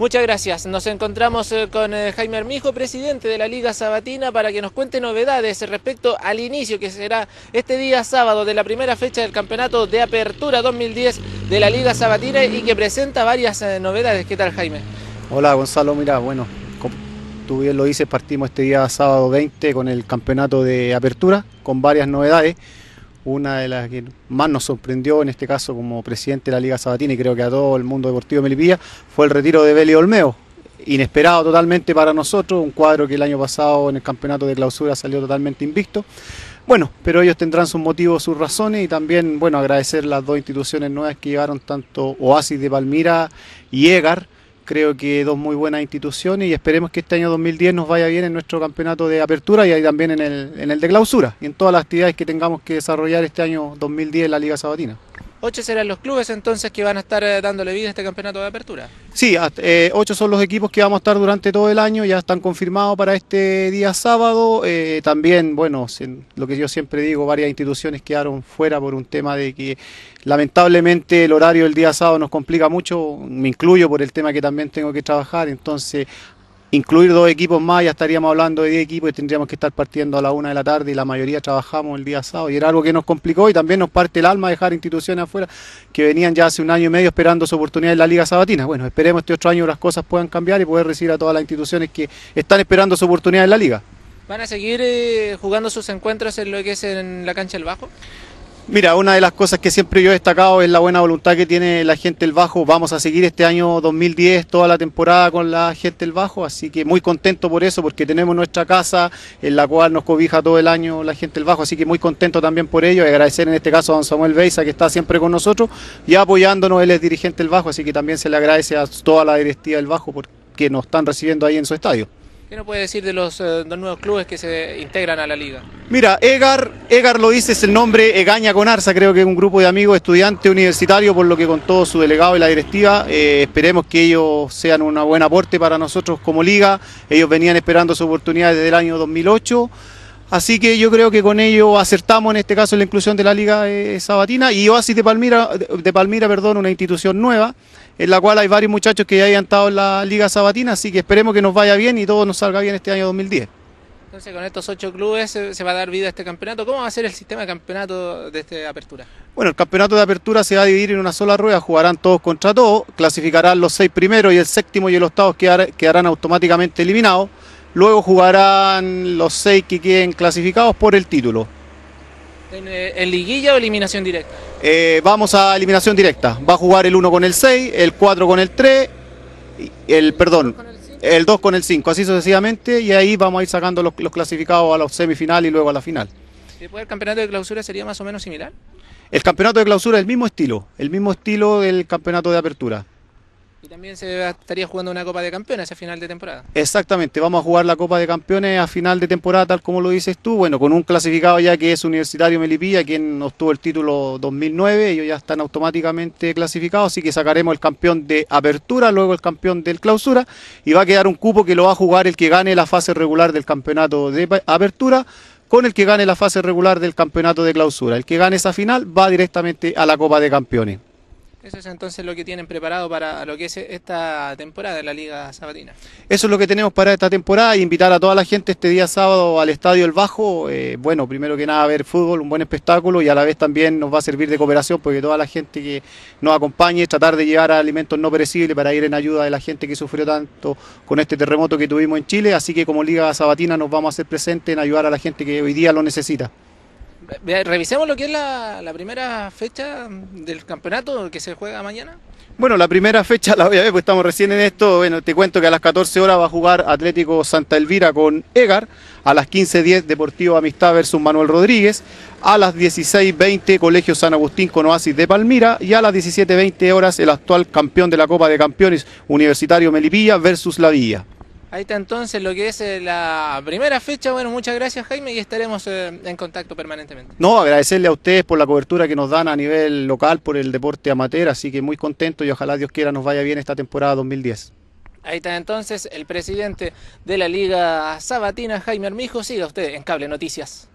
Muchas gracias. Nos encontramos eh, con eh, Jaime Armijo, presidente de la Liga Sabatina, para que nos cuente novedades respecto al inicio que será este día sábado de la primera fecha del campeonato de apertura 2010 de la Liga Sabatina y que presenta varias eh, novedades. ¿Qué tal, Jaime? Hola, Gonzalo. Mira, bueno, como tú bien lo dices, partimos este día sábado 20 con el campeonato de apertura, con varias novedades una de las que más nos sorprendió en este caso como presidente de la Liga Sabatina y creo que a todo el mundo deportivo de Melipilla fue el retiro de Beli Olmeo. Inesperado totalmente para nosotros, un cuadro que el año pasado en el campeonato de clausura salió totalmente invisto. Bueno, pero ellos tendrán sus motivos, sus razones y también, bueno, agradecer las dos instituciones nuevas que llevaron tanto Oasis de Palmira y EGAR creo que dos muy buenas instituciones y esperemos que este año 2010 nos vaya bien en nuestro campeonato de apertura y ahí también en el, en el de clausura y en todas las actividades que tengamos que desarrollar este año 2010 en la Liga Sabatina. Ocho serán los clubes entonces que van a estar eh, dándole vida a este campeonato de apertura. Sí, ah, eh, ocho son los equipos que vamos a estar durante todo el año, ya están confirmados para este día sábado. Eh, también, bueno, lo que yo siempre digo, varias instituciones quedaron fuera por un tema de que lamentablemente el horario del día sábado nos complica mucho, me incluyo por el tema que también tengo que trabajar, entonces incluir dos equipos más, ya estaríamos hablando de 10 equipos y tendríamos que estar partiendo a la una de la tarde y la mayoría trabajamos el día sábado. Y era algo que nos complicó y también nos parte el alma dejar instituciones afuera que venían ya hace un año y medio esperando su oportunidad en la Liga Sabatina. Bueno, esperemos este otro año las cosas puedan cambiar y poder recibir a todas las instituciones que están esperando su oportunidad en la Liga. ¿Van a seguir eh, jugando sus encuentros en lo que es en la cancha del Bajo? Mira, una de las cosas que siempre yo he destacado es la buena voluntad que tiene la gente del Bajo. Vamos a seguir este año 2010 toda la temporada con la gente del Bajo, así que muy contento por eso, porque tenemos nuestra casa en la cual nos cobija todo el año la gente del Bajo, así que muy contento también por ello. Agradecer en este caso a don Samuel Beisa que está siempre con nosotros y apoyándonos, él es dirigente del Bajo, así que también se le agradece a toda la directiva del Bajo porque nos están recibiendo ahí en su estadio. ¿Qué nos puede decir de los eh, dos nuevos clubes que se integran a la liga? Mira, Egar, Egar lo dice, es el nombre Egaña con Arza, creo que es un grupo de amigos estudiante, universitarios, por lo que con todo su delegado y la directiva. Eh, esperemos que ellos sean un buen aporte para nosotros como liga. Ellos venían esperando su oportunidad desde el año 2008. Así que yo creo que con ello acertamos en este caso la inclusión de la Liga eh, Sabatina y Oasis de Palmira, de Palmira, perdón, una institución nueva en la cual hay varios muchachos que ya hayan estado en la Liga Sabatina, así que esperemos que nos vaya bien y todo nos salga bien este año 2010. Entonces, con estos ocho clubes se va a dar vida a este campeonato. ¿Cómo va a ser el sistema de campeonato de esta apertura? Bueno, el campeonato de apertura se va a dividir en una sola rueda. Jugarán todos contra todos, clasificarán los seis primeros y el séptimo y el octavo quedarán automáticamente eliminados. Luego jugarán los seis que queden clasificados por el título. ¿En, eh, liguilla o eliminación directa? Eh, vamos a eliminación directa. Va a jugar el 1 con el 6, el 4 con el 3, el perdón, el 2 con el 5, así sucesivamente, y ahí vamos a ir sacando los, clasificados a los semifinales y luego a la final. ¿Después el campeonato de clausura sería más o menos similar? El campeonato de clausura es el mismo estilo, el mismo estilo del campeonato de apertura. Y también se estaría jugando una Copa de Campeones a final de temporada. Exactamente, vamos a jugar la Copa de Campeones a final de temporada, tal como lo dices tú. Bueno, con un clasificado ya que es Universitario Melipilla, quien obtuvo el título 2009, ellos ya están automáticamente clasificados, así que sacaremos el campeón de apertura, luego el campeón del clausura, y va a quedar un cupo que lo va a jugar el que gane la fase regular del campeonato de apertura con el que gane la fase regular del campeonato de clausura. El que gane esa final va directamente a la Copa de Campeones. Eso es entonces lo que tienen preparado para lo que es esta temporada de la Liga Sabatina. Eso es lo que tenemos para esta temporada. Invitar a toda la gente este día sábado al Estadio El Bajo. Eh, bueno, primero que nada, ver fútbol, un buen espectáculo y a la vez también nos va a servir de cooperación porque toda la gente que nos acompañe, tratar de llevar alimentos no perecibles para ir en ayuda de la gente que sufrió tanto con este terremoto que tuvimos en Chile. Así que como Liga Sabatina nos vamos a hacer presente en ayudar a la gente que hoy día lo necesita revisemos lo que es la, primera fecha del campeonato que se juega mañana. Bueno, la primera fecha la voy a ver, porque estamos recién en esto. Bueno, te cuento que a las 14 horas va a jugar Atlético Santa Elvira con Egar. A las 15.10 Deportivo Amistad versus Manuel Rodríguez. A las 16.20 Colegio San Agustín con Oasis de Palmira. Y a las 17.20 horas el actual campeón de la Copa de Campeones Universitario Melipilla versus La Villa. Ahí está entonces lo que es eh, la primera fecha. Bueno, muchas gracias Jaime y estaremos eh, en contacto permanentemente. No, agradecerle a ustedes por la cobertura que nos dan a nivel local por el deporte amateur, así que muy contento y ojalá Dios quiera nos vaya bien esta temporada 2010. Ahí está entonces el presidente de la Liga Sabatina, Jaime Armijo. Siga usted en Cable Noticias.